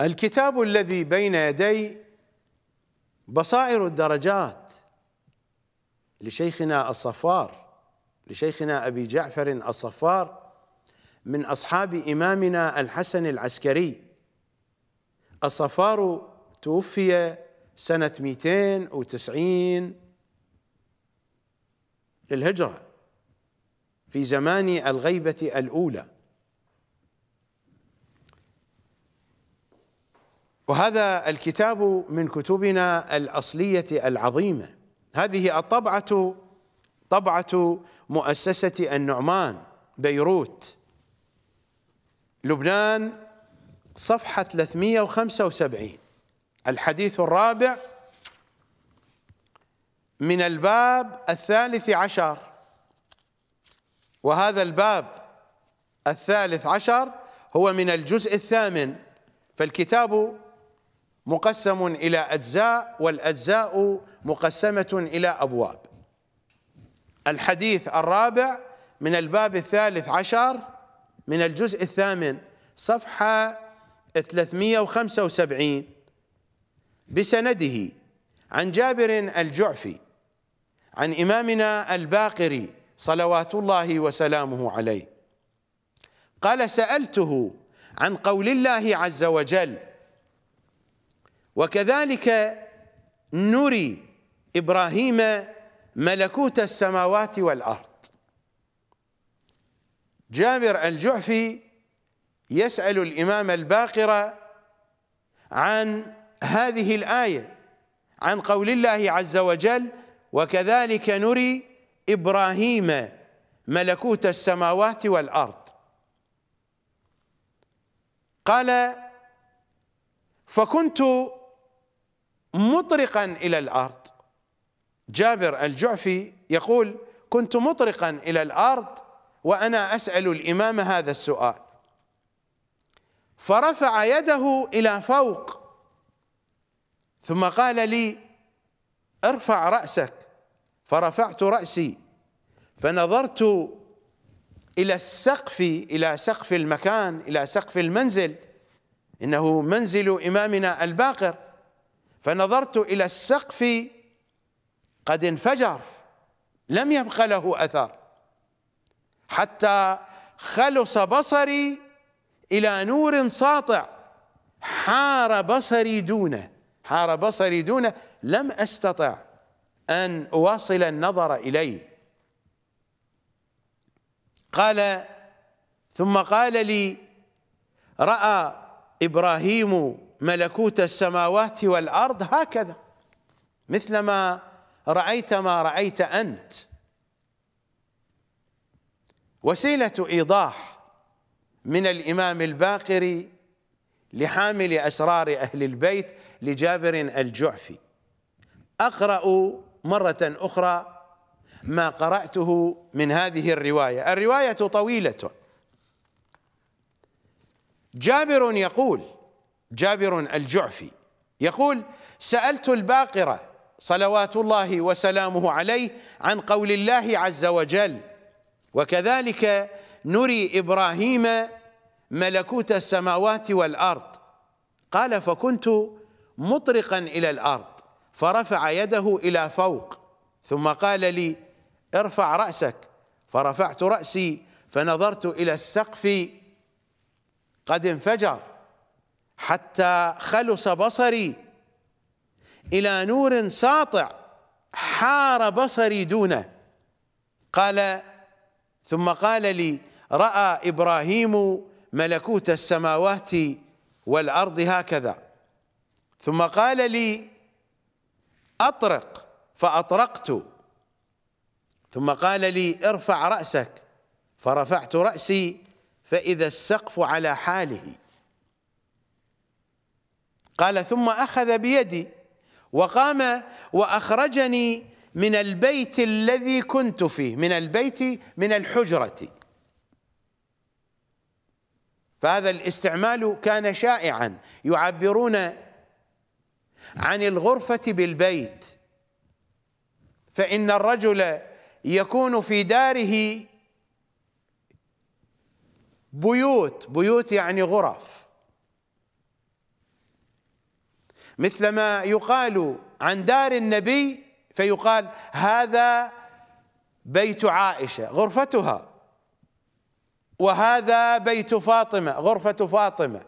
الكتاب الذي بين يدي بصائر الدرجات لشيخنا الصفار لشيخنا ابي جعفر الصفار من اصحاب امامنا الحسن العسكري الصفار توفي سنه 290 للهجره في زمان الغيبه الاولى وهذا الكتاب من كتبنا الأصلية العظيمة هذه الطبعة طبعة مؤسسة النعمان بيروت لبنان صفحة 375 الحديث الرابع من الباب الثالث عشر وهذا الباب الثالث عشر هو من الجزء الثامن فالكتاب مقسم إلى أجزاء والأجزاء مقسمة إلى أبواب الحديث الرابع من الباب الثالث عشر من الجزء الثامن صفحة 375 بسنده عن جابر الجعفي عن إمامنا الباقري صلوات الله وسلامه عليه قال سألته عن قول الله عز وجل وكذلك نري إبراهيم ملكوت السماوات والأرض جابر الجعفي يسأل الإمام الباقر عن هذه الآية عن قول الله عز وجل وكذلك نري إبراهيم ملكوت السماوات والأرض قال فكنت مطرقا إلى الأرض جابر الجعفي يقول كنت مطرقا إلى الأرض وأنا أسأل الإمام هذا السؤال فرفع يده إلى فوق ثم قال لي ارفع رأسك فرفعت رأسي فنظرت إلى السقف إلى سقف المكان إلى سقف المنزل إنه منزل إمامنا الباقر فنظرت إلى السقف قد انفجر لم يبق له أثر حتى خلص بصري إلى نور ساطع حار بصري دونه حار بصري دونه لم أستطع أن أواصل النظر إليه قال ثم قال لي رأى إبراهيم ملكوت السماوات والأرض هكذا مثلما رأيت ما رأيت أنت وسيلة إيضاح من الإمام الباقري لحامل أسرار أهل البيت لجابر الجعفي أقرأ مرة أخرى ما قرأته من هذه الرواية الرواية طويلة جابر يقول جابر الجعفي يقول سألت الباقرة صلوات الله وسلامه عليه عن قول الله عز وجل وكذلك نري إبراهيم ملكوت السماوات والأرض قال فكنت مطرقا إلى الأرض فرفع يده إلى فوق ثم قال لي ارفع رأسك فرفعت رأسي فنظرت إلى السقف قد انفجر حتى خلص بصري إلى نور ساطع حار بصري دونه قال ثم قال لي رأى إبراهيم ملكوت السماوات والأرض هكذا ثم قال لي أطرق فأطرقت ثم قال لي ارفع رأسك فرفعت رأسي فإذا السقف على حاله قال ثم أخذ بيدي وقام وأخرجني من البيت الذي كنت فيه من البيت من الحجرة فهذا الاستعمال كان شائعا يعبرون عن الغرفة بالبيت فإن الرجل يكون في داره بيوت بيوت يعني غرف مثل ما يقال عن دار النبي فيقال هذا بيت عائشة غرفتها وهذا بيت فاطمة غرفة فاطمة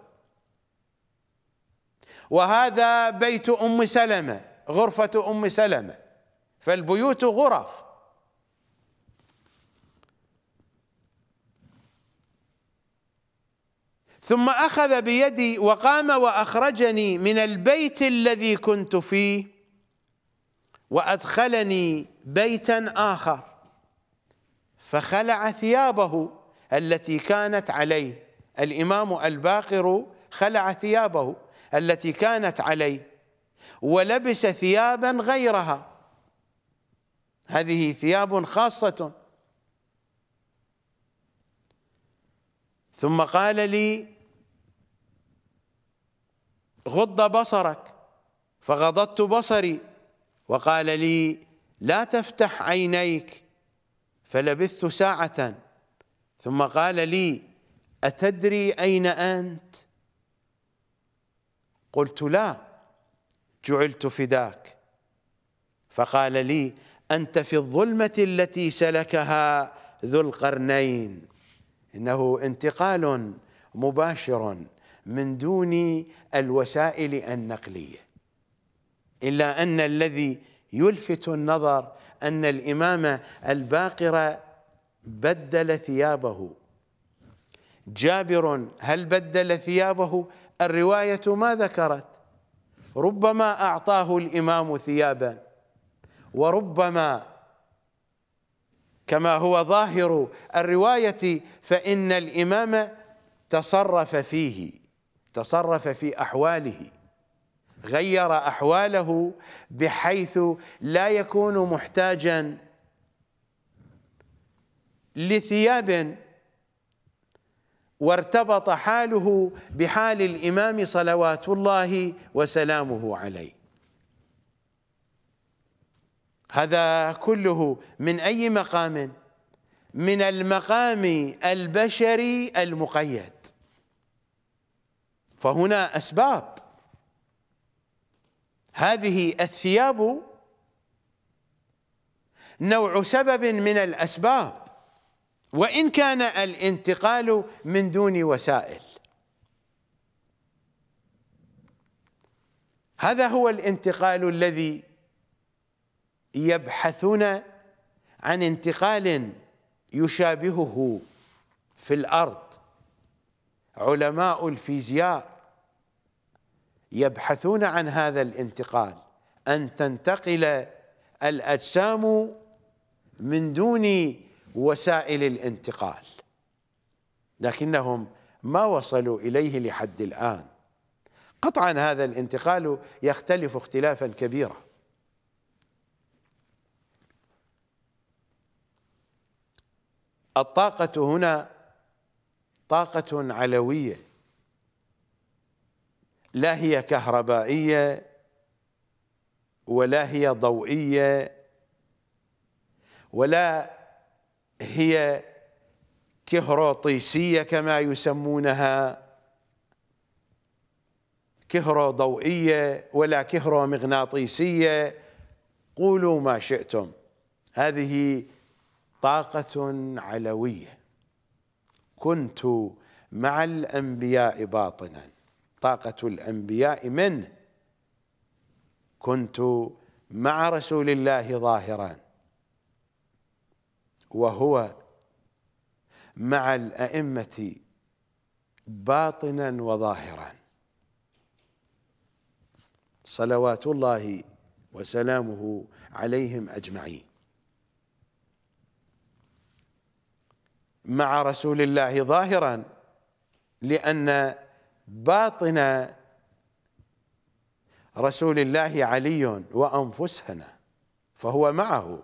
وهذا بيت أم سلمة غرفة أم سلمة فالبيوت غرف ثم أخذ بيدي وقام وأخرجني من البيت الذي كنت فيه وأدخلني بيتا آخر فخلع ثيابه التي كانت عليه الإمام الباقر خلع ثيابه التي كانت عليه ولبس ثيابا غيرها هذه ثياب خاصة ثم قال لي غض بصرك فغضضت بصري وقال لي لا تفتح عينيك فلبثت ساعة ثم قال لي أتدري أين أنت؟ قلت لا جعلت فداك فقال لي أنت في الظلمة التي سلكها ذو القرنين إنه انتقال مباشر من دون الوسائل النقليه الا ان الذي يلفت النظر ان الامام الباقر بدل ثيابه جابر هل بدل ثيابه الروايه ما ذكرت ربما اعطاه الامام ثيابا وربما كما هو ظاهر الروايه فان الامام تصرف فيه تصرف في أحواله غير أحواله بحيث لا يكون محتاجا لثياب وارتبط حاله بحال الإمام صلوات الله وسلامه عليه هذا كله من أي مقام؟ من المقام البشري المقيد فهنا أسباب هذه الثياب نوع سبب من الأسباب وإن كان الانتقال من دون وسائل هذا هو الانتقال الذي يبحثون عن انتقال يشابهه في الأرض علماء الفيزياء يبحثون عن هذا الانتقال أن تنتقل الأجسام من دون وسائل الانتقال لكنهم ما وصلوا إليه لحد الآن قطعا هذا الانتقال يختلف اختلافا كبيرا الطاقة هنا طاقة علوية لا هي كهربائية ولا هي ضوئية ولا هي كهروطيسية كما يسمونها كهرو ضوئية ولا كهرو مغناطيسية قولوا ما شئتم هذه طاقة علوية كنت مع الأنبياء باطنا طاقة الأنبياء منه كنت مع رسول الله ظاهرا وهو مع الأئمة باطنا وظاهرا صلوات الله وسلامه عليهم أجمعين مع رسول الله ظاهرا لأن باطن رسول الله علي وأنفسنا فهو معه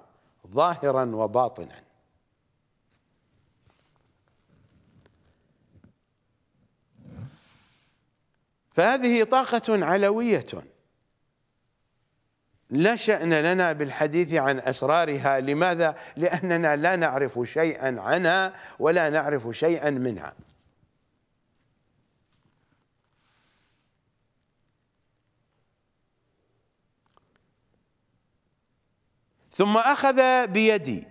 ظاهرا وباطنا فهذه طاقة علوية لا شأن لنا بالحديث عن أسرارها لماذا؟ لأننا لا نعرف شيئا عنها ولا نعرف شيئا منها ثم أخذ بيدي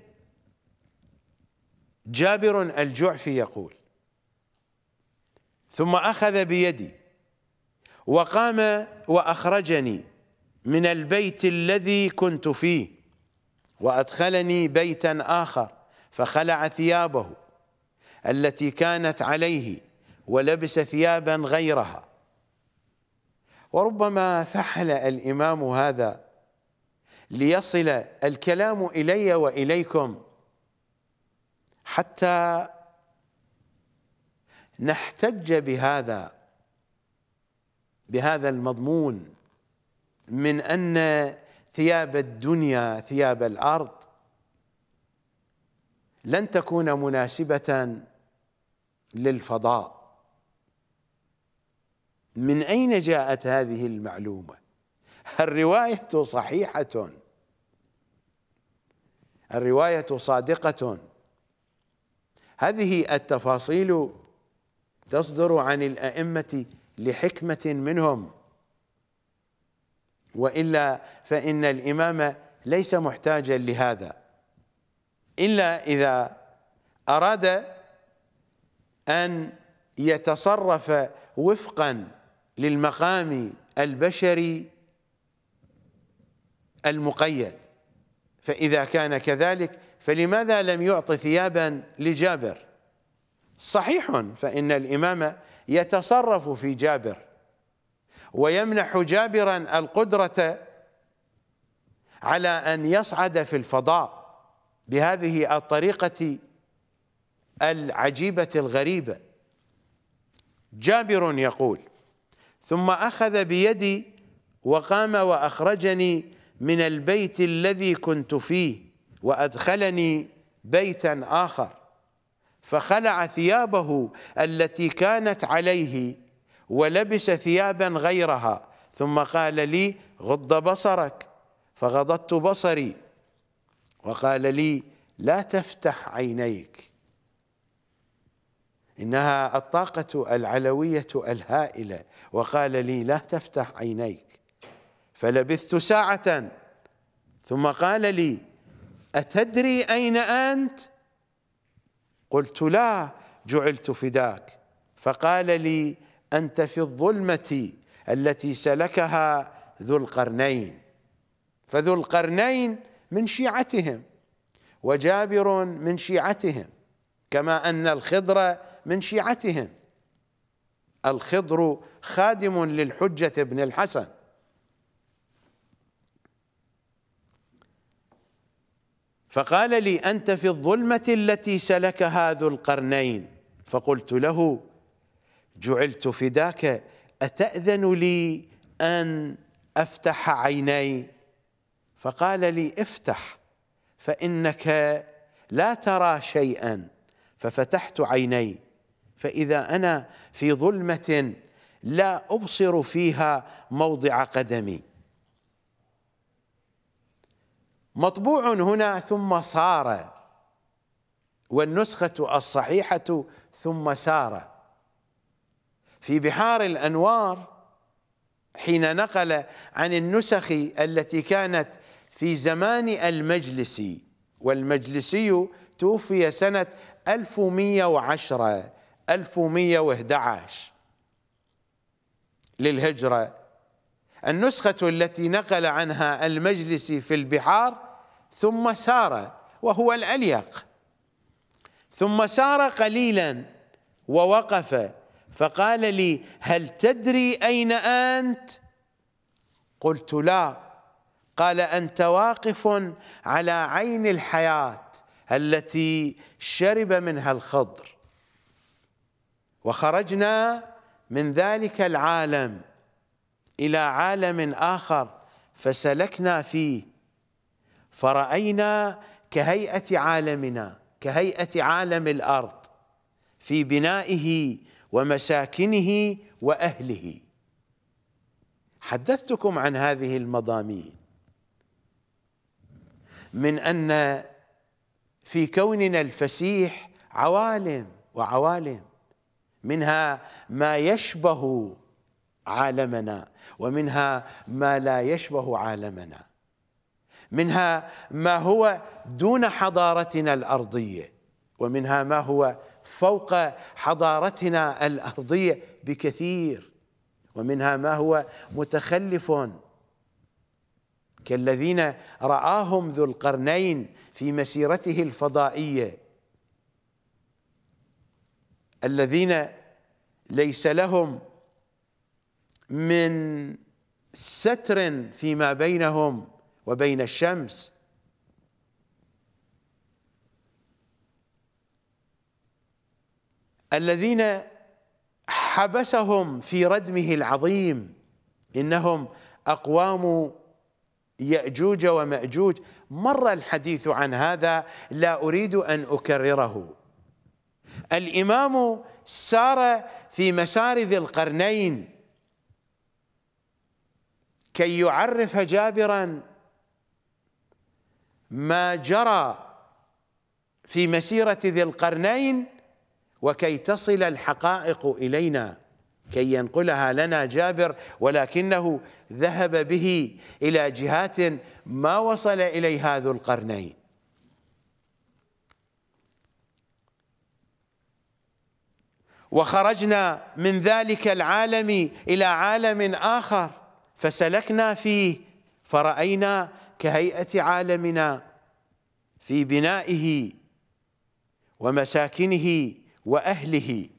جابر الجعفي يقول ثم أخذ بيدي وقام وأخرجني من البيت الذي كنت فيه وأدخلني بيتا آخر فخلع ثيابه التي كانت عليه ولبس ثيابا غيرها وربما فحل الإمام هذا ليصل الكلام إلي وإليكم حتى نحتج بهذا بهذا المضمون من ان ثياب الدنيا ثياب الارض لن تكون مناسبه للفضاء من اين جاءت هذه المعلومه الروايه صحيحه الروايه صادقه هذه التفاصيل تصدر عن الائمه لحكمه منهم وإلا فإن الإمام ليس محتاجا لهذا إلا إذا أراد أن يتصرف وفقا للمقام البشري المقيد فإذا كان كذلك فلماذا لم يعط ثيابا لجابر صحيح فإن الإمام يتصرف في جابر ويمنح جابرا القدرة على أن يصعد في الفضاء بهذه الطريقة العجيبة الغريبة جابر يقول ثم أخذ بيدي وقام وأخرجني من البيت الذي كنت فيه وأدخلني بيتا آخر فخلع ثيابه التي كانت عليه ولبس ثيابا غيرها ثم قال لي غض بصرك فغضضت بصري وقال لي لا تفتح عينيك إنها الطاقة العلوية الهائلة وقال لي لا تفتح عينيك فلبثت ساعة ثم قال لي أتدري أين أنت؟ قلت لا جعلت فداك فقال لي أنت في الظلمة التي سلكها ذو القرنين فذو القرنين من شيعتهم وجابر من شيعتهم كما أن الخضر من شيعتهم الخضر خادم للحجة ابن الحسن فقال لي أنت في الظلمة التي سلكها ذو القرنين فقلت له جعلت فداك أتأذن لي أن أفتح عيني فقال لي افتح فإنك لا ترى شيئا ففتحت عيني فإذا أنا في ظلمة لا أبصر فيها موضع قدمي مطبوع هنا ثم صار والنسخة الصحيحة ثم سار في بحار الأنوار حين نقل عن النسخ التي كانت في زمان المجلسي والمجلسي توفي سنة 1110 1111 للهجرة النسخة التي نقل عنها المجلسي في البحار ثم سار وهو الأليق ثم سار قليلا ووقف فقال لي هل تدري أين أنت؟ قلت لا قال أنت واقف على عين الحياة التي شرب منها الخضر وخرجنا من ذلك العالم إلى عالم آخر فسلكنا فيه فرأينا كهيئة عالمنا كهيئة عالم الأرض في بنائه ومساكنه واهله حدثتكم عن هذه المضامين من ان في كوننا الفسيح عوالم وعوالم منها ما يشبه عالمنا ومنها ما لا يشبه عالمنا منها ما هو دون حضارتنا الارضيه ومنها ما هو فوق حضارتنا الارضيه بكثير ومنها ما هو متخلف كالذين راهم ذو القرنين في مسيرته الفضائيه الذين ليس لهم من ستر فيما بينهم وبين الشمس الذين حبسهم في ردمه العظيم إنهم أقوام يأجوج ومأجوج مر الحديث عن هذا لا أريد أن أكرره الإمام سار في مسار ذي القرنين كي يعرف جابرا ما جرى في مسيرة ذي القرنين وكي تصل الحقائق الينا كي ينقلها لنا جابر ولكنه ذهب به الى جهات ما وصل اليها ذو القرنين وخرجنا من ذلك العالم الى عالم اخر فسلكنا فيه فراينا كهيئه عالمنا في بنائه ومساكنه واهله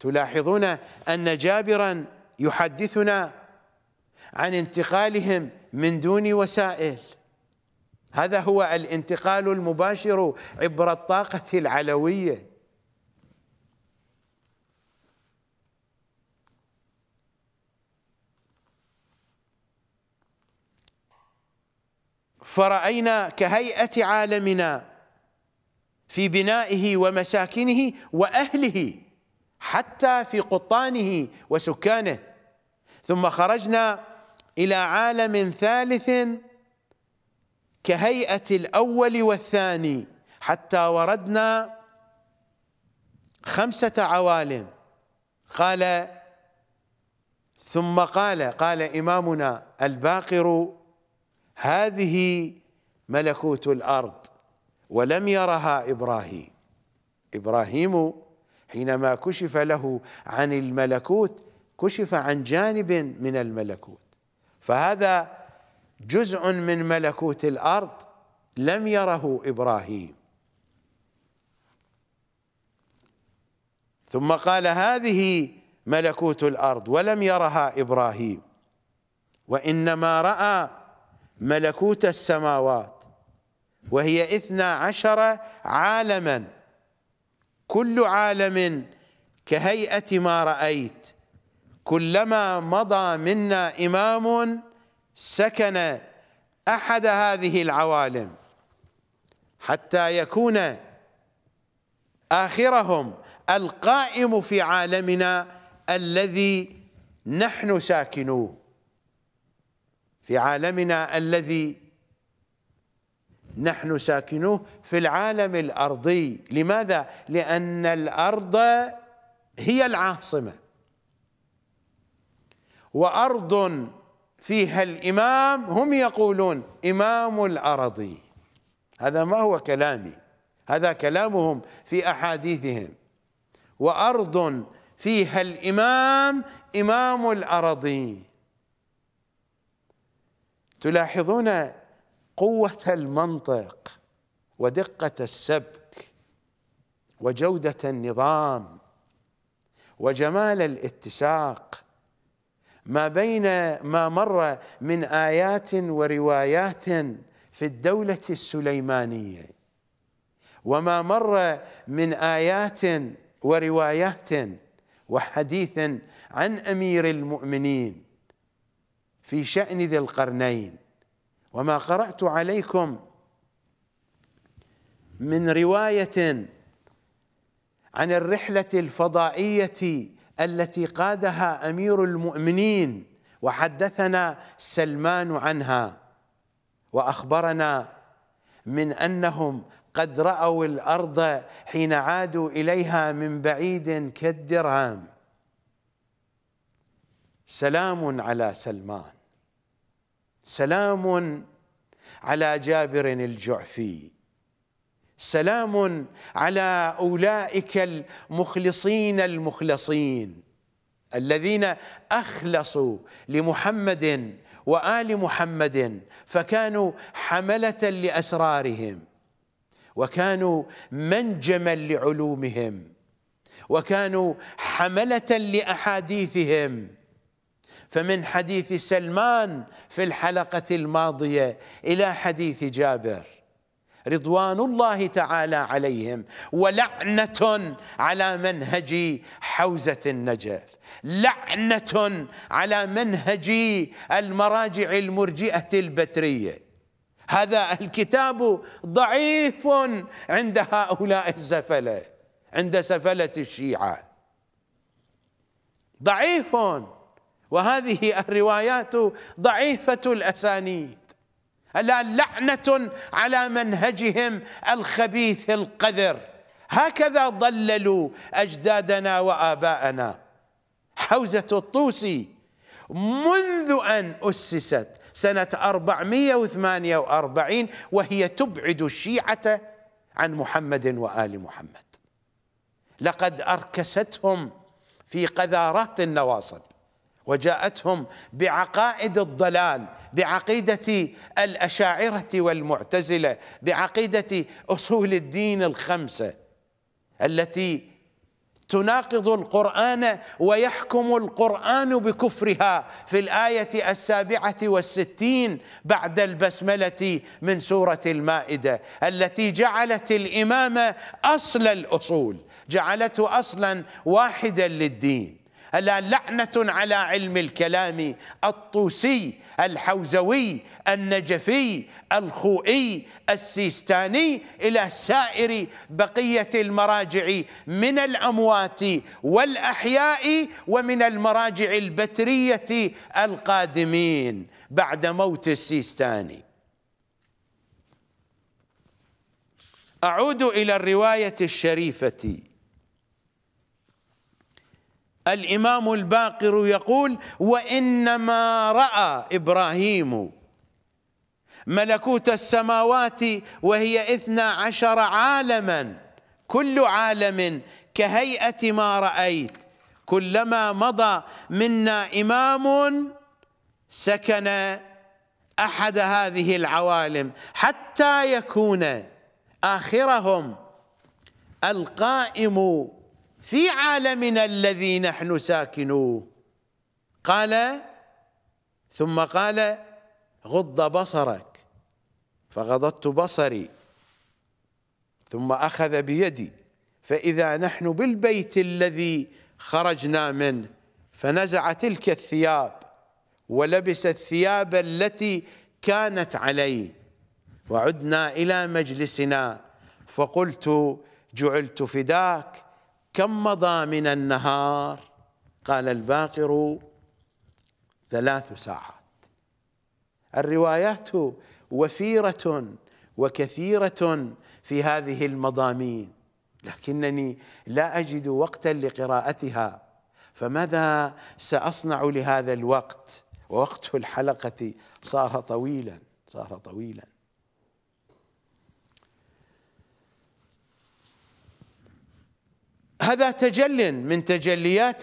تلاحظون ان جابرا يحدثنا عن انتقالهم من دون وسائل هذا هو الانتقال المباشر عبر الطاقه العلويه فرأينا كهيئة عالمنا في بنائه ومساكنه واهله حتى في قطانه وسكانه ثم خرجنا الى عالم ثالث كهيئه الاول والثاني حتى وردنا خمسه عوالم قال ثم قال قال امامنا الباقر هذه ملكوت الارض ولم يرها ابراهيم ابراهيم حينما كشف له عن الملكوت كشف عن جانب من الملكوت فهذا جزء من ملكوت الارض لم يره ابراهيم ثم قال هذه ملكوت الارض ولم يرها ابراهيم وانما راى ملكوت السماوات وهي اثنا عشر عالما كل عالم كهيئة ما رأيت كلما مضى منا إمام سكن أحد هذه العوالم حتى يكون آخرهم القائم في عالمنا الذي نحن ساكنوه في عالمنا الذي نحن ساكنوه في العالم الارضي لماذا لان الارض هي العاصمه وارض فيها الامام هم يقولون امام الارضي هذا ما هو كلامي هذا كلامهم في احاديثهم وارض فيها الامام امام الارضي تلاحظون قوة المنطق ودقة السبك وجودة النظام وجمال الاتساق ما بين ما مر من آيات وروايات في الدولة السليمانية وما مر من آيات وروايات وحديث عن أمير المؤمنين في شأن ذي القرنين وما قرأت عليكم من رواية عن الرحلة الفضائية التي قادها أمير المؤمنين وحدثنا سلمان عنها وأخبرنا من أنهم قد رأوا الأرض حين عادوا إليها من بعيد كالدرهم سلام على سلمان سلام على جابر الجعفي سلام على اولئك المخلصين المخلصين الذين اخلصوا لمحمد وال محمد فكانوا حمله لاسرارهم وكانوا منجما لعلومهم وكانوا حمله لاحاديثهم فمن حديث سلمان في الحلقة الماضية إلى حديث جابر رضوان الله تعالى عليهم ولعنة على منهج حوزة النجف لعنة على منهج المراجع المرجئة البترية هذا الكتاب ضعيف عند هؤلاء السفلة عند سفلة الشيعة ضعيف وهذه الروايات ضعيفة الأسانيد ألا لعنة على منهجهم الخبيث القذر هكذا ضللوا أجدادنا وآباءنا حوزة الطوسي منذ أن أسست سنة 448 وهي تبعد الشيعة عن محمد وآل محمد لقد أركستهم في قذارات النواصب وجاءتهم بعقائد الضلال بعقيده الاشاعره والمعتزله بعقيده اصول الدين الخمسه التي تناقض القرآن ويحكم القرآن بكفرها في الآية السابعة والستين بعد البسملة من سورة المائدة التي جعلت الإمام أصل الأصول جعلته أصلا واحدا للدين ألا لعنة على علم الكلام الطوسي الحوزوي النجفي الخوئي السيستاني إلى سائر بقية المراجع من الأموات والأحياء ومن المراجع البترية القادمين بعد موت السيستاني أعود إلى الرواية الشريفة الإمام الباقر يقول وإنما رأى إبراهيم ملكوت السماوات وهي إثنى عشر عالما كل عالم كهيئة ما رأيت كلما مضى منا إمام سكن أحد هذه العوالم حتى يكون آخرهم القائم في عالمنا الذي نحن ساكنوه قال ثم قال غض بصرك فغضضت بصري ثم أخذ بيدي فإذا نحن بالبيت الذي خرجنا منه فنزع تلك الثياب ولبس الثياب التي كانت عليه وعدنا إلى مجلسنا فقلت جعلت فداك كم مضى من النهار قال الباقر ثلاث ساعات الروايات وفيرة وكثيرة في هذه المضامين لكنني لا أجد وقتا لقراءتها فماذا سأصنع لهذا الوقت ووقت الحلقة صار طويلا صار طويلا هذا تجل من تجليات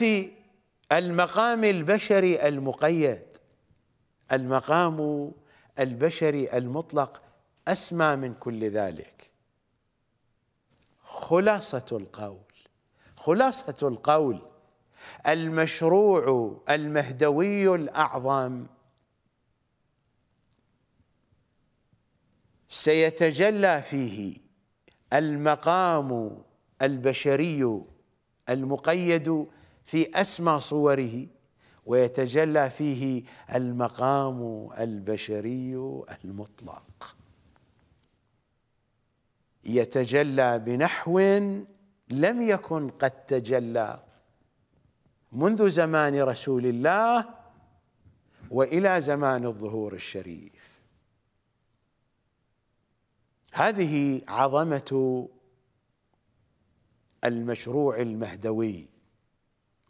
المقام البشري المقيد المقام البشري المطلق اسمى من كل ذلك خلاصه القول خلاصه القول المشروع المهدوي الاعظم سيتجلى فيه المقام البشري المقيد في اسمى صوره ويتجلى فيه المقام البشري المطلق يتجلى بنحو لم يكن قد تجلى منذ زمان رسول الله والى زمان الظهور الشريف هذه عظمه المشروع المهدوي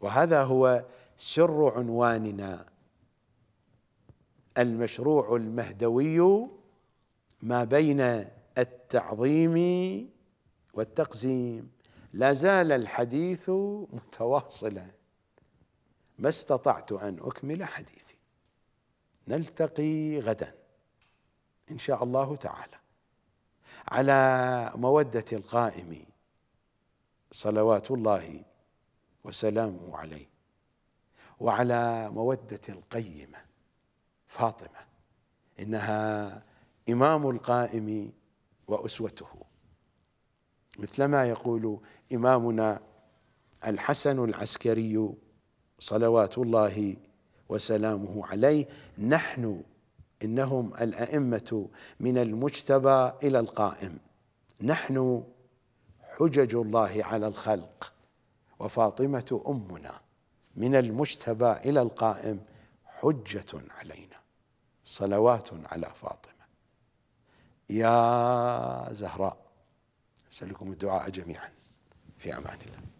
وهذا هو سر عنواننا المشروع المهدوي ما بين التعظيم والتقزيم لا زال الحديث متواصلا ما استطعت ان اكمل حديثي نلتقي غدا ان شاء الله تعالى على موده القائم صلوات الله وسلامه عليه وعلى موده القيمه فاطمه انها امام القائم واسوته مثلما يقول امامنا الحسن العسكري صلوات الله وسلامه عليه نحن انهم الائمه من المجتبى الى القائم نحن حجج الله على الخلق وفاطمه امنا من المجتبى الى القائم حجه علينا صلوات على فاطمه يا زهراء اسالكم الدعاء جميعا في امان الله